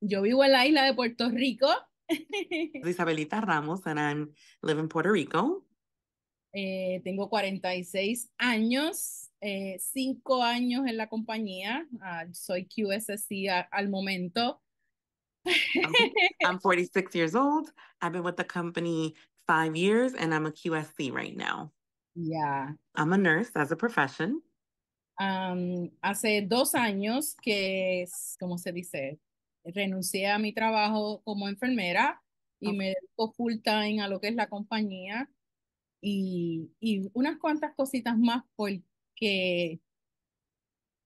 yo vivo en la isla de Puerto Rico. Isabelita Ramos, and I live in Puerto Rico. Eh, tengo 46 años, 5 eh, años en la compañía. Ah, soy QSC al momento. I'm, 46 years old. I've been with the company five years and I'm a QSC right now. Yeah. I'm a nurse as a profession. Um, hace dos años que, ¿cómo se dice? renuncié a mi trabajo como enfermera y me dedico full time a lo que es la compañía y, y unas cuantas cositas más porque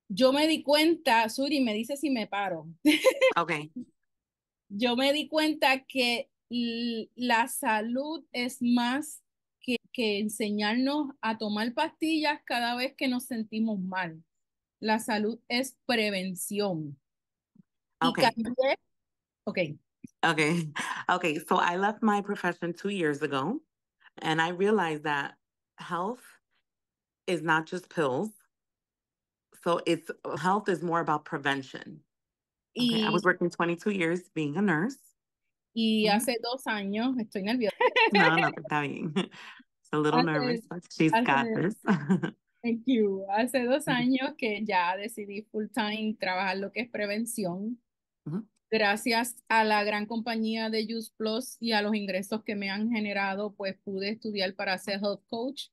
yo me di cuenta, Suri me dice si me paro. Ah, ok. yo me di cuenta que la salud es más que, que, enseñarnos a tomar pastillas cada vez que nos sentimos mal. La salud es prevención. Okay. Okay. Okay. Okay. So I left my profession two years ago and I realized that health is not just pills. So it's health is more about prevention. Okay, y, I was working 22 years being a nurse. Y mm-hmm. hace dos años, estoy nerviosa. no, no, está bien. It's a little hace, nervous, but she's hace, got this. thank you. Hace dos mm-hmm. años que ya decidí full time trabajar lo que es prevención. Gracias a la gran compañía de Use Plus y a los ingresos que me han generado, pues pude estudiar para ser health coach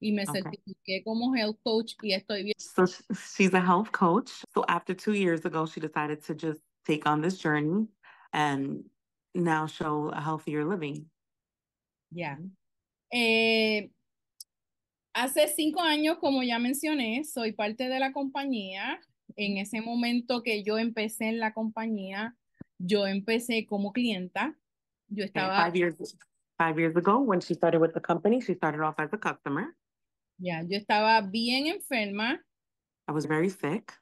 y me certifiqué como health coach y estoy bien. So she's a health coach. So after two years ago, she decided to just take on this journey and now show a healthier living. Yeah. Eh, hace cinco años, como ya mencioné, soy parte de la compañía en ese momento que yo empecé en la compañía, yo empecé como clienta. Yo estaba... Five years, five years ago, when she started with the company, she started off as a customer. Ya, yeah, yo estaba bien enferma. I was very sick.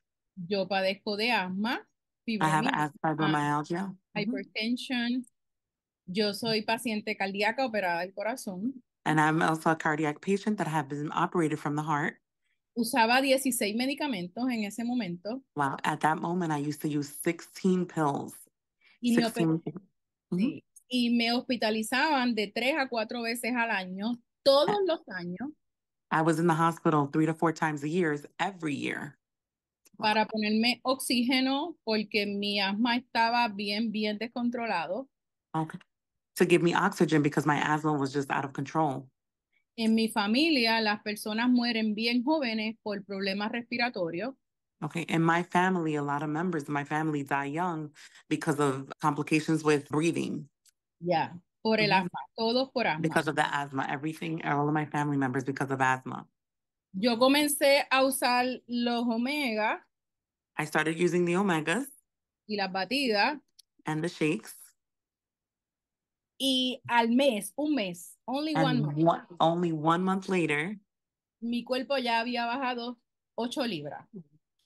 Yo padezco de asma. I have fibromyalgia. Mm-hmm. Hypertension. Yo soy paciente cardíaca operada del corazón. And I'm also a cardiac patient that have been operated from the heart usaba 16 medicamentos en ese momento. Wow, at that moment I used to use 16 pills. Mm-hmm. Y, me, hospitalizaban de tres a cuatro veces al año, todos los años. I was in the hospital three to four times a year, every year. Para ponerme oxígeno porque mi asma estaba bien, bien descontrolado. Okay. To give me oxygen because my asthma was just out of control. En mi familia, las personas mueren bien jóvenes por problemas respiratorios. Okay, in my family, a lot of members of my family die young because of complications with breathing. Yeah, por el mm -hmm. asma, todos por asma. Because of the asthma, everything, all of my family members because of asthma. Yo comencé a usar los I started using the omegas. Y las batidas. And the shakes. Y al mes, un mes, only one, month. only one month later. Mi cuerpo ya había bajado ocho libras.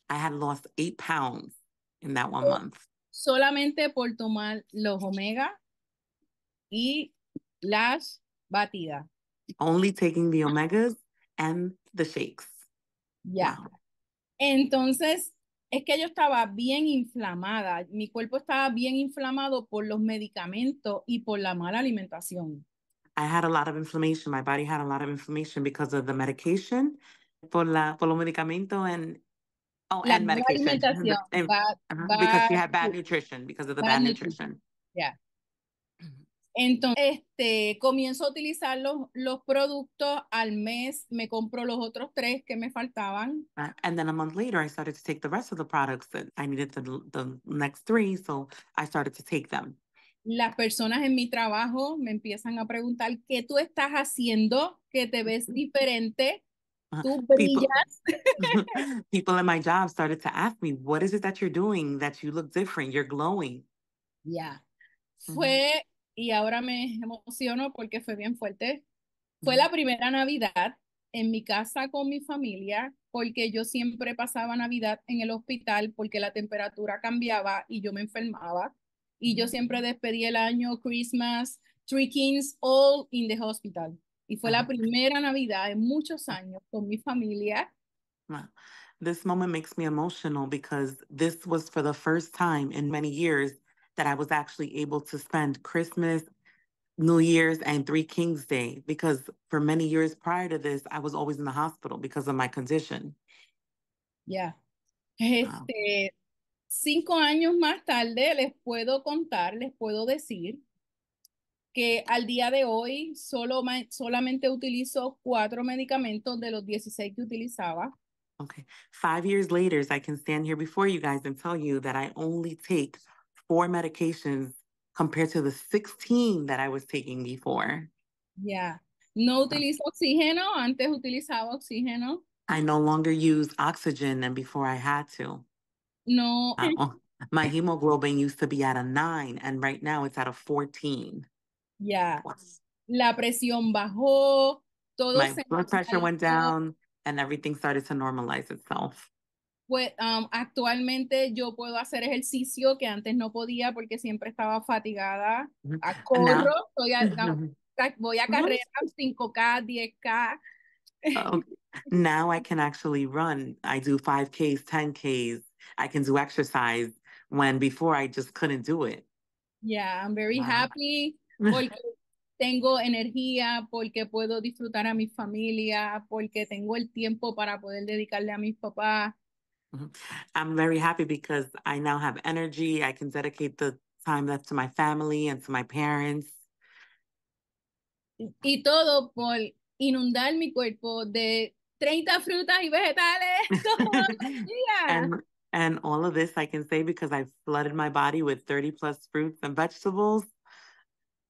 I had lost eight pounds in that one month. Solamente por tomar los omega y las batidas. Only taking the omegas and the shakes. Ya. Entonces, es que yo estaba bien inflamada, mi cuerpo estaba bien inflamado por los medicamentos y por la mala alimentación. I had a lot of inflammation. My body had a lot of inflammation because of the medication, por, la, por los medicamentos and oh, la and medication. Alimentación. And, bad, mala uh-huh, bad, because she had bad nutrition because of the bad, nutrition. nutrition. Yeah. Entonces, este, comienzo a utilizar los, los productos al mes, me compro los otros tres que me faltaban. Uh, and then a month later, I started to take the rest of the products that I needed the, the next three, so I started to take them. Las personas en mi trabajo me empiezan a preguntar, ¿qué tú estás haciendo? Que te ves diferente. Uh, tú brillas. People, people in my job started to ask me, what is it that you're doing that you look different? You're glowing. Yeah. Mm -hmm. Fue y ahora me emociono porque fue bien fuerte. Fue la primera Navidad en mi casa con mi familia porque yo siempre pasaba Navidad en el hospital porque la temperatura cambiaba y yo me enfermaba. Y yo siempre despedí el año, Christmas, Three Kings, all in the hospital. Y fue la primera Navidad en muchos años con mi familia. This moment makes me emotional because this was for the first time in many years that I was actually able to spend Christmas, New Year's, and Three Kings Day because for many years prior to this, I was always in the hospital because of my condition. Yeah. Este, Cinco años más tarde les puedo contar, les puedo decir que al día de hoy solo, solamente utilizo cuatro medicamentos de los 16 que utilizaba. Okay. Five years later, I can stand here before you guys and tell you that I only take four medications compared to the 16 that I was taking before. Yeah. No utilizo oxígeno. Antes utilizaba oxígeno. I no longer use oxygen than before I had to. No. Uh, oh, my hemoglobin used to be at a nine, and right now it's at a 14. Yeah. La presión bajó. Todo my blood pressure went down, and everything started to normalize itself. pues um, actualmente yo puedo hacer ejercicio que antes no podía porque siempre estaba fatigada. Ah, ah, corro, voy a correr 5K, 10K. now I can actually run. I do 5Ks, 10Ks. I can do exercise when before I just couldn't do it. Yeah, I'm very happy porque tengo energía, porque puedo disfrutar a mi familia, porque tengo el tiempo para poder dedicarle a mis papás. Mm-hmm. I'm very happy because I now have energy. I can dedicate the time left to my family and to my parents. Y todo por inundar mi cuerpo de 30 frutas y vegetales todos los días. And, and all of this I can say because I flooded my body with 30 plus fruits and vegetables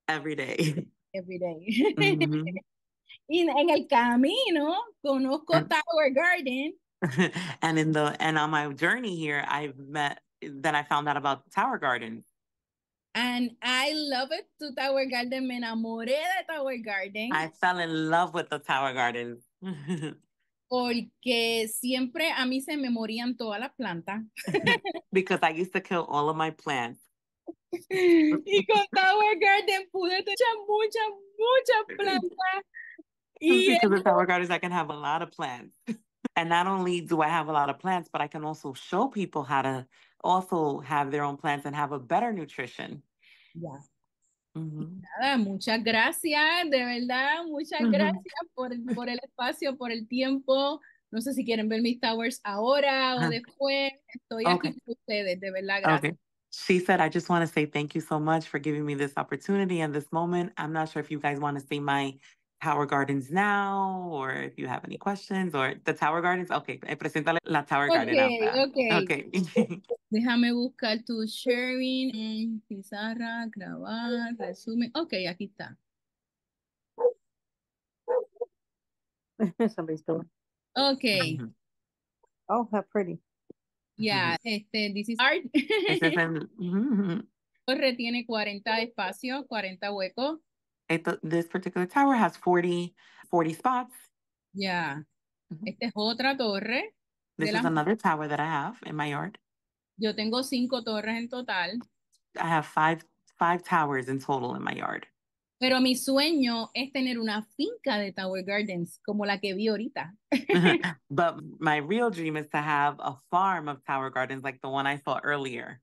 every day. Every day. Mm -hmm. y en el camino conozco Tower Garden and in the and on my journey here, I've met then I found out about Tower Garden. And I love it to Tower Garden. Me enamoré de Tower Garden. I fell in love with the Tower Garden. Porque siempre a mí se me morían todas las plantas. because I used to kill all of my plants. y con Tower Garden pude tener muchas, muchas plantas. because the Tower Gardens, I can have a lot of plants. And not only do I have a lot of plants, but I can also show people how to also have their own plants and have a better nutrition. Yeah. Mm. Mm-hmm. -huh. Nada, muchas gracias, de verdad, muchas uh mm-hmm. -huh. gracias por, por el espacio, por el tiempo. No sé si quieren ver mis towers ahora o después. Estoy okay. aquí con ustedes, de verdad, gracias. Okay. She said, I just want to say thank you so much for giving me this opportunity and this moment. I'm not sure if you guys want to see my Tower Gardens now, or if you have any questions, or the Tower Gardens. Okay, eh, presenta la Tower Garden. Okay, okay. okay. Déjame buscar tu sharing, pizarra, grabar, resumen. Okay, aquí está. Somebody's doing. Okay. Mm -hmm. Oh, how pretty. Yeah, mm -hmm. este, this is art. this is mm -hmm. Retiene 40 espacios, 40 huecos. Esto, this particular tower has 40, 40 spots. Yeah. Mm -hmm. Esta es otra torre. This is la... another tower that I have in my yard. Yo tengo cinco torres en total. I have five, five towers in total in my yard. Pero mi sueño es tener una finca de Tower Gardens como la que vi ahorita. But my real dream is to have a farm of Tower Gardens like the one I saw earlier.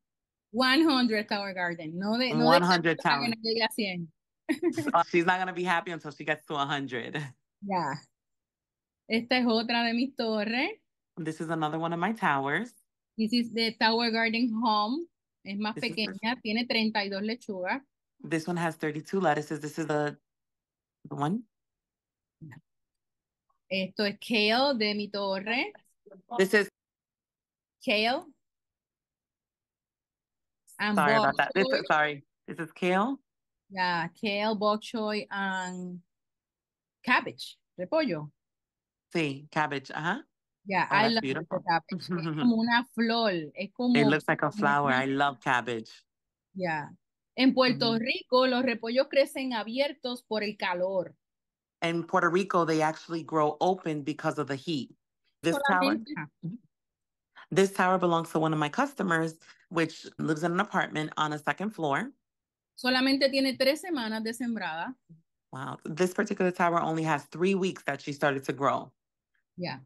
100 Tower Garden, no de, no 100 de Tower. Oh, she's not gonna be happy until she gets to 100. Yeah. Esta es otra de mis torres. This is another one of my towers. This is the Tower Garden Home. Es más this pequeña, the, tiene 32 lechugas. This one has 32 lettuces. This is the, the one. Esto es kale de mi torre. This is kale. And sorry about that. This, sorry. This is kale. Yeah, kale, bok choy, and cabbage, repollo. Sí, cabbage, ajá. Yeah, oh, I love cabbage. es como una flor. Es como... It looks like a flower. I love cabbage. Yeah. En Puerto mm -hmm. Rico, los repollos crecen abiertos por el calor. In Puerto Rico, they actually grow open because of the heat. This tower, mm-hmm. this tower belongs to one of my customers, which lives in an apartment on a second floor. Solamente tiene tres semanas de sembrada. Wow. This particular tower only has three weeks that she started to grow. Yeah.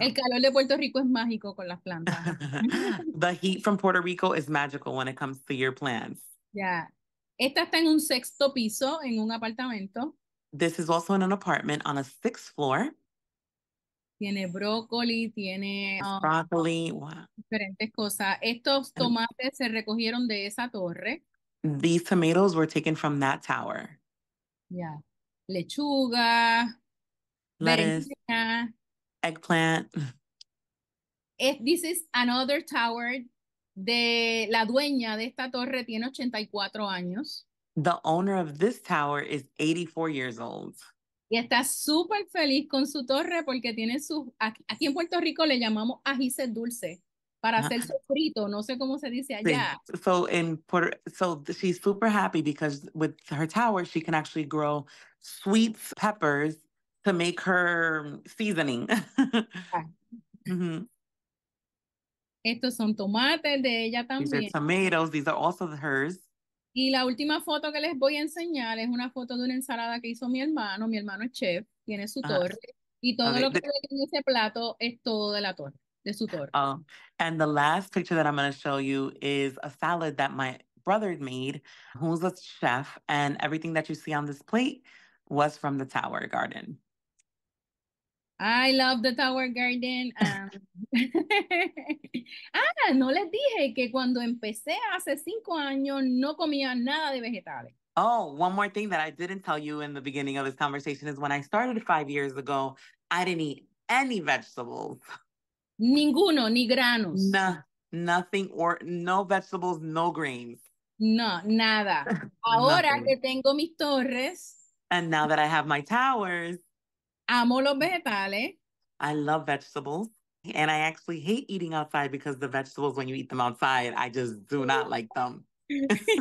El calor de Puerto Rico es mágico con las plantas. the heat from Puerto Rico is magical when it comes to your plants. Yeah. Esta está en un sexto piso en un apartamento. This is also in an apartment on a sixth floor. Tiene brócoli, tiene um, wow. diferentes cosas. Estos tomates se recogieron de esa torre. these tomatoes were taken from that tower. Yeah. Lechuga, lettuce, berenjena. eggplant. If this is another tower. De la dueña de esta torre tiene 84 años. The owner of this tower is 84 years old. Y está súper feliz con su torre porque tiene su, aquí en Puerto Rico le llamamos ajíces dulce. para hacer sofrito. No sé cómo se dice allá. So in Puerto, so she's super happy because with her tower she can actually grow sweet peppers to make her seasoning. Ah. Mm-hmm. Estos son tomates de ella también. These are tomatoes. These are also hers. Y la última foto que les voy a enseñar es una foto de una ensalada que hizo mi hermano. Mi hermano es chef, tiene su torre. Y todo lo que ve en ese plato es todo de la torre. De su torta. Um, and the last picture that I'm going to show you is a salad that my brother made, who's a chef, and everything that you see on this plate was from the Tower Garden. I love the Tower Garden. Um, ah, no les dije que cuando empecé hace cinco años no comía nada de vegetales. Oh, one more thing that I didn't tell you in the beginning of this conversation is when I started five years ago, I didn't eat any vegetables. Ninguno, ni granos. No, nothing or no vegetables, no grains. No, nada. Ahora que tengo mis torres. And now that I have my towers. Amo los vegetales. I love vegetables. And I actually hate eating outside because the vegetables, when you eat them outside, I just do not like them.